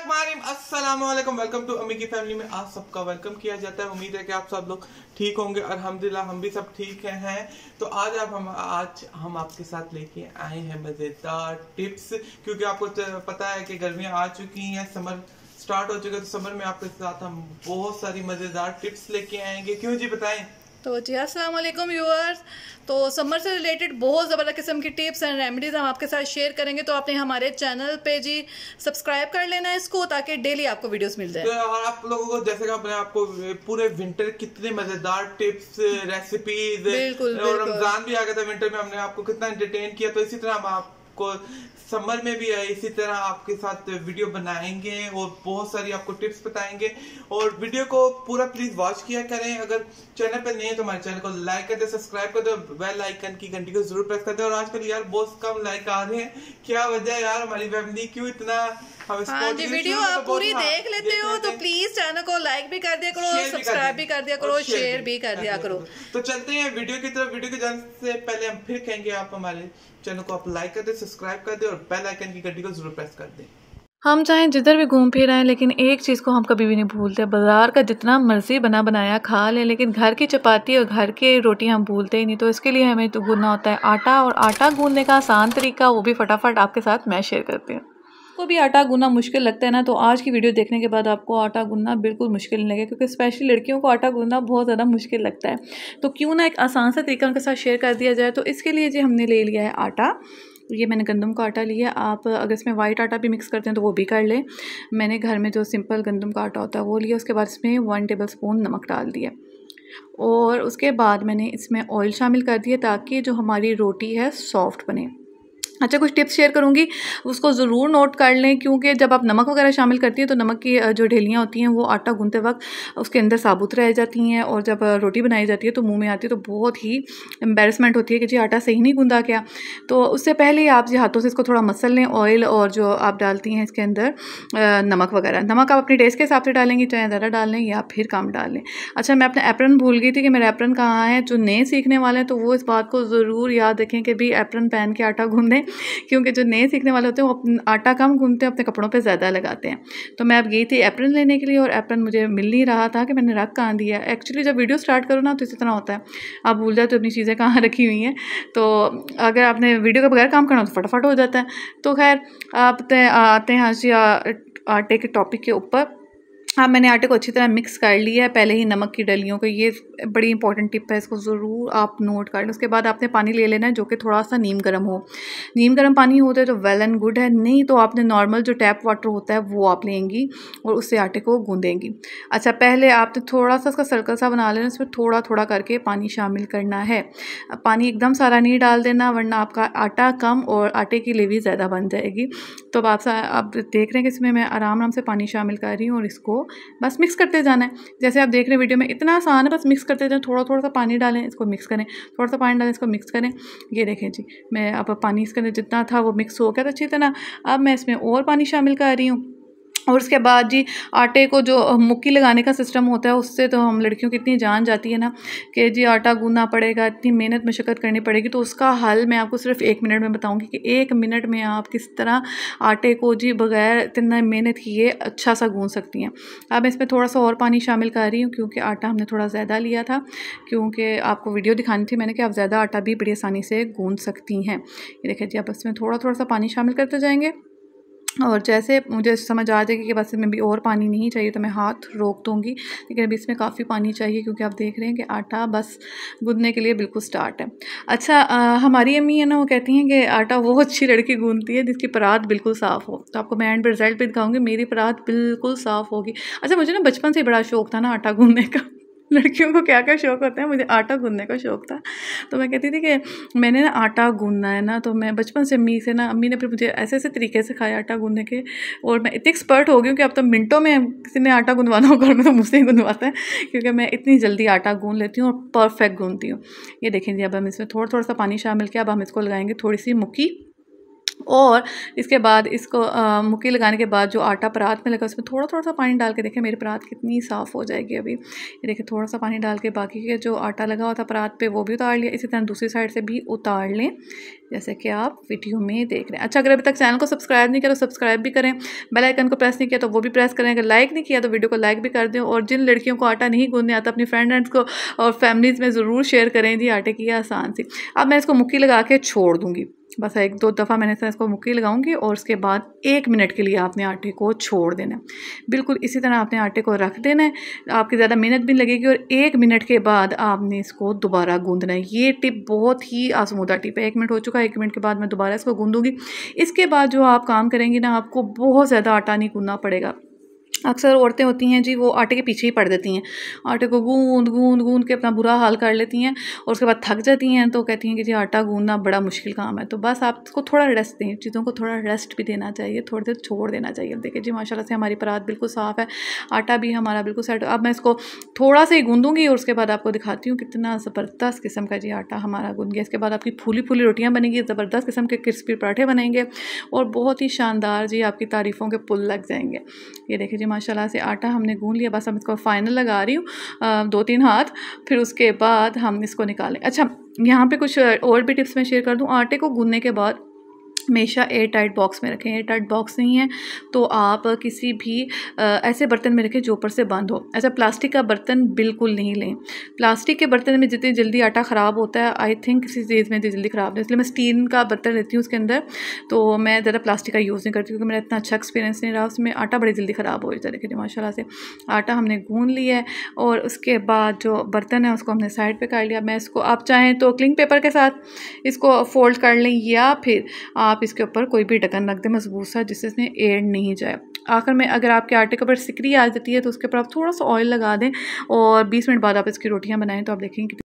अस्सलाम welcome to अमी की फैमिली में आप सबका वेलकम किया जाता है उम्मीद है कि आप सब लोग ठीक होंगे अलहमदिल्ला हम भी सब ठीक हैं तो आज आप हम आज हम आपके साथ लेके आए हैं मज़ेदार टिप्स क्योंकि आपको पता है कि गर्मियाँ आ चुकी हैं समर स्टार्ट हो चुका है तो समर में आपके साथ हम बहुत सारी मज़ेदार टिप्स लेके आएंगे क्यों जी बताएं तो जी हाँ, अस्सलाम वालेकुम व्यूअर्स तो समर से रिलेटेड बहुत ज़बरदस्त किस्म की टिप्स एंड रेमेडीज़ हम आपके साथ शेयर करेंगे तो आपने हमारे चैनल पे जी सब्सक्राइब कर लेना है इसको ताकि डेली आपको वीडियोस मिल जाए तो और आप लोगों को जैसे कि अपने आपको पूरे विंटर कितने मज़ेदार टिप्स रेसिपीज बिल्कुल। रमज़ान भी आ गया था विंटर में हमने आपको कितना एंटरटेन किया तो इसी तरह हम आप आपको समर में भी इसी तरह आपके साथ वीडियो बनाएंगे और बहुत सारी आपको टिप्स बताएंगे और वीडियो को पूरा प्लीज वॉच किया करें अगर चैनल पर नहीं है तो हमारे चैनल को लाइक कर दे सब्सक्राइब कर दो वेल आइकन की घंटी को जरूर प्रेस कर दे और आजकल यार बहुत कम लाइक आ रहे हैं क्या वजह यार हमारी फैमिली क्यों इतना हाँ जी वीडियो तो आप पूरी हाँ, देख लेते हो तो प्लीज चैनल को लाइक भी कर दिया करो सब्सक्राइब भी कर दिया करो शेयर भी कर दिया करो तो चलते हैं वीडियो की तरफ वीडियो के जाने से पहले हम फिर कहेंगे आप हमारे चैनल को आप लाइक कर दे सब्सक्राइब कर दे और बेल आइकन की घंटी को जरूर प्रेस कर दे हम चाहे जिधर भी घूम फिर आए लेकिन एक चीज़ को हम कभी भी नहीं भूलते बाज़ार का जितना मर्ज़ी बना बनाया खा लें लेकिन घर की चपाती और घर की रोटी हम भूलते ही नहीं तो इसके लिए हमें तो गूंदना होता है आटा और आटा गूंदने का आसान तरीका वो भी फटाफट आपके साथ मैं शेयर करती हूँ को भी आटा गुनना मुश्किल लगता है ना तो आज की वीडियो देखने के बाद आपको आटा गुनना बिल्कुल मुश्किल नहीं लगेगा क्योंकि स्पेशली लड़कियों को आटा गुनना बहुत ज़्यादा मुश्किल लगता है तो क्यों ना एक आसान सा तरीका उनके साथ शेयर कर दिया जाए तो इसके लिए जी हमने ले लिया है आटा ये मैंने गंदम का आटा लिया आप अगर इसमें वाइट आटा भी मिक्स करते हैं तो वो भी कर लें मैंने घर में जो सिंपल गंदम का आटा होता है वो लिया उसके बाद इसमें वन टेबल स्पून नमक डाल दिया और उसके बाद मैंने इसमें ऑयल शामिल कर दिया ताकि जो हमारी रोटी है सॉफ्ट बने अच्छा कुछ टिप्स शेयर करूँगी उसको ज़रूर नोट कर लें क्योंकि जब आप नमक वगैरह शामिल करती हैं तो नमक की जो ढेलियाँ होती हैं वो आटा गूंथते वक्त उसके अंदर साबुत रह जाती हैं और जब रोटी बनाई जाती है तो मुंह में आती है तो बहुत ही एम्बेरसमेंट होती है कि जी आटा सही नहीं गूंदा क्या तो उससे पहले ही आप जी हाथों से इसको थोड़ा मसल लें ऑयल और जो आप डालती हैं इसके अंदर नमक वगैरह नमक आप अपने टेस्ट के हिसाब से डालेंगी चाहे ज़्यादा डाल लें या फिर कम डाल लें अच्छा मैं अपना एप्रन भूल गई थी कि मेरा एप्रन कहाँ है जो नए सीखने वाले हैं तो वो इस बात को ज़रूर याद रखें कि भी एप्रन पहन के आटा गूंदें क्योंकि जो नए सीखने वाले होते हैं वो आटा कम गूंदते हैं अपने कपड़ों पर ज़्यादा लगाते हैं तो मैं अब गई थी एप्रन लेने के लिए और एप्रन मुझे मिल नहीं रहा था कि मैंने रख कहाँ दिया एक्चुअली जब वीडियो स्टार्ट करो ना तो इसी तरह होता है आप भूल जाते हो अपनी चीज़ें कहाँ रखी हुई हैं तो अगर आपने वीडियो के बगैर काम करना हो तो फटाफट हो जाता है तो खैर आप आते हैं हाँ आटे के टॉपिक के ऊपर हाँ मैंने आटे को अच्छी तरह मिक्स कर लिया है पहले ही नमक की डलियों को ये बड़ी इंपॉर्टेंट टिप है इसको ज़रूर आप नोट कर लें उसके बाद आपने पानी ले लेना है जो कि थोड़ा सा नीम गर्म हो नीम गर्म पानी होता है तो वेल एंड गुड है नहीं तो आपने नॉर्मल जो टैप वाटर होता है वो आप लेंगी और उससे आटे को गूँधेंगी अच्छा पहले आपने तो थोड़ा सा उसका सर्कल सा बना लेना उसमें थोड़ा थोड़ा करके पानी शामिल करना है पानी एकदम सारा नहीं डाल देना वरना आपका आटा कम और आटे की लेवी ज़्यादा बन जाएगी तो अब आप देख रहे हैं कि इसमें मैं आराम आराम से पानी शामिल कर रही हूँ और इसको बस मिक्स करते जाना है जैसे आप देख रहे हैं वीडियो में इतना आसान है बस मिक्स करते जाएँ थोड़ा थोड़ा सा पानी डालें इसको मिक्स करें थोड़ा सा पानी डालें इसको मिक्स करें ये देखें जी मैं अब पानी इसके अंदर जितना था वो मिक्स हो गया था अच्छी तरह अब मैं इसमें और पानी शामिल कर रही हूँ और उसके बाद जी आटे को जो मुक्की लगाने का सिस्टम होता है उससे तो हम लड़कियों की इतनी जान जाती है ना कि जी आटा गूंदना पड़ेगा इतनी मेहनत मशक्क़त करनी पड़ेगी तो उसका हल मैं आपको सिर्फ एक मिनट में बताऊंगी कि एक मिनट में आप किस तरह आटे को जी बगैर इतना मेहनत किए अच्छा सा गूँध सकती हैं अब इसमें थोड़ा सा और पानी शामिल कर रही हूँ क्योंकि आटा हमने थोड़ा ज़्यादा लिया था क्योंकि आपको वीडियो दिखानी थी मैंने कि आप ज़्यादा आटा भी बड़ी आसानी से गूँध सकती हैं ये देखिए जी आप इसमें थोड़ा थोड़ा सा पानी शामिल करते जाएँगे और जैसे मुझे समझ आ जाएगी कि बस इसमें भी और पानी नहीं चाहिए तो मैं हाथ रोक दूँगी लेकिन अभी इसमें काफ़ी पानी चाहिए क्योंकि आप देख रहे हैं कि आटा बस गूँधने के लिए बिल्कुल स्टार्ट है अच्छा आ, हमारी अम्मी है ना वो कहती हैं कि आटा वो अच्छी लड़की गूँधती है जिसकी परात बिल्कुल साफ़ हो तो आपको मैं एंड रिजल्ट भी दिखाऊँगी मेरी परात बिल्कुल साफ़ होगी अच्छा मुझे ना बचपन से बड़ा शौक था ना आटा गूँधने का लड़कियों को क्या क्या शौक होता है मुझे आटा गूंदने का शौक था तो मैं कहती थी कि मैंने ना आटा गूंदना है ना तो मैं बचपन से अम्मी से ना अम्मी ने फिर मुझे ऐसे ऐसे तरीके से खाया आटा गूंदने के और मैं इतनी एक्सपर्ट हो गई हूँ कि अब तो मिनटों में किसी ने आटा गूंदवाना होगा मैं तो मुझसे ही गूंदवाता है क्योंकि मैं इतनी जल्दी आटा गूंद लेती हूँ और परफेक्ट गूंदती हूँ ये देखें जी अब हम इसमें थोड़ा थोड़ा सा पानी शामिल किया अब हम इसको लगाएंगे थोड़ी सी मुक्की और इसके बाद इसको आ, लगाने के बाद जो आटा परात में लगा उसमें थोड़ा थोड़ा सा पानी डाल के देखें मेरी परात कितनी साफ़ हो जाएगी अभी ये देखें थोड़ा सा पानी डाल के बाकी के जो आटा लगा हुआ था परात पे वो भी उतार लिया इसी तरह दूसरी साइड से भी उतार लें जैसे कि आप वीडियो में देख रहे हैं अच्छा अगर अभी तक चैनल को सब्सक्राइब नहीं किया तो सब्सक्राइब भी करें बेल आइकन को प्रेस नहीं किया तो वो भी प्रेस करें अगर लाइक नहीं किया तो वीडियो को लाइक भी कर दें और जिन लड़कियों को आटा नहीं गूंदने आता अपनी फ्रेंड एंड्स को और फैमिलीज़ में ज़रूर शेयर करें जी आटे की आसान सी अब मैं इसको मुक्की लगा के छोड़ दूँगी बस एक दो दफ़ा मैंने इसको मुक्की लगाऊंगी और उसके बाद एक मिनट के लिए आपने आटे को छोड़ देना है बिल्कुल इसी तरह आपने आटे को रख देना है आपकी ज़्यादा मेहनत भी लगेगी और एक मिनट के बाद आपने इसको दोबारा गूंदना है ये टिप बहुत ही आसमुदा टिप है एक मिनट हो चुका है एक मिनट के बाद मैं दोबारा इसको गूँधूँगी इसके बाद जो आप काम करेंगी ना आपको बहुत ज़्यादा आटा नहीं गूंदना पड़ेगा अक्सर औरतें होती हैं जी वो आटे के पीछे ही पड़ देती हैं आटे को गूंद गूंद गूंद के अपना बुरा हाल कर लेती हैं और उसके बाद थक जाती हैं तो कहती हैं कि जी आटा गूंदना बड़ा मुश्किल काम है तो बस आपको थोड़ा रेस्ट दें चीज़ों को थोड़ा रेस्ट भी देना चाहिए थोड़ी देर छोड़ देना चाहिए देखिए जी माशाला से हमारी परात बिल्कुल साफ़ है आटा भी हमारा बिल्कुल सेट अब मैं इसको थोड़ा सा ही गूँधूँगी और उसके बाद आपको दिखाती हूँ कितना ज़बरदस्त किस्म का जी आटा हमारा गूँध गया इसके बाद आपकी फूली फूली रोटियाँ बनेंगी ज़बरदस्त किस्म के क्रिस्पी पराठे बनेंगे और बहुत ही शानदार जी आपकी तारीफ़ों के पुल लग जाएंगे ये देखिए माशाल्लाह से आटा हमने गून लिया बस हम इसको फाइनल लगा रही हूँ दो तीन हाथ फिर उसके बाद हम इसको निकालें अच्छा यहाँ पे कुछ और भी टिप्स मैं शेयर कर दूँ आटे को गूनने के बाद हमेशा एयर टाइट बॉक्स में रखें एयर टाइट बॉक्स नहीं है तो आप किसी भी ऐसे बर्तन में रखें जो ऊपर से बंद हो ऐसा प्लास्टिक का बर्तन बिल्कुल नहीं लें प्लास्टिक के बर्तन में जितनी जल्दी आटा ख़राब होता है आई थिंक किसी चीज़ में जल्दी ख़राब नहीं इसलिए मैं स्टील का बर्तन लेती हूँ उसके अंदर तो मैं ज़्यादा प्लास्टिक का यूज़ नहीं करती क्योंकि मेरा इतना अच्छा एक्सपीरियंस नहीं रहा उसमें आटा बड़ी जल्दी ख़राब हो जाता है माशाला से आटा हमने गून लिया है और उसके बाद जो बर्तन है उसको हमने साइड पर कर लिया मैं इसको आप चाहें तो क्लिंग पेपर के साथ इसको फोल्ड कर लें या फिर आप आप इसके ऊपर कोई भी ढक्कन रख दें मजबूत सा जिससे इसमें एयर नहीं जाए आखिर में अगर आपके आटे के ऊपर सिकरी आ जाती है तो उसके ऊपर आप थोड़ा सा ऑयल लगा दें और बीस मिनट बाद आप इसकी रोटियाँ बनाएँ तो आप देखेंगे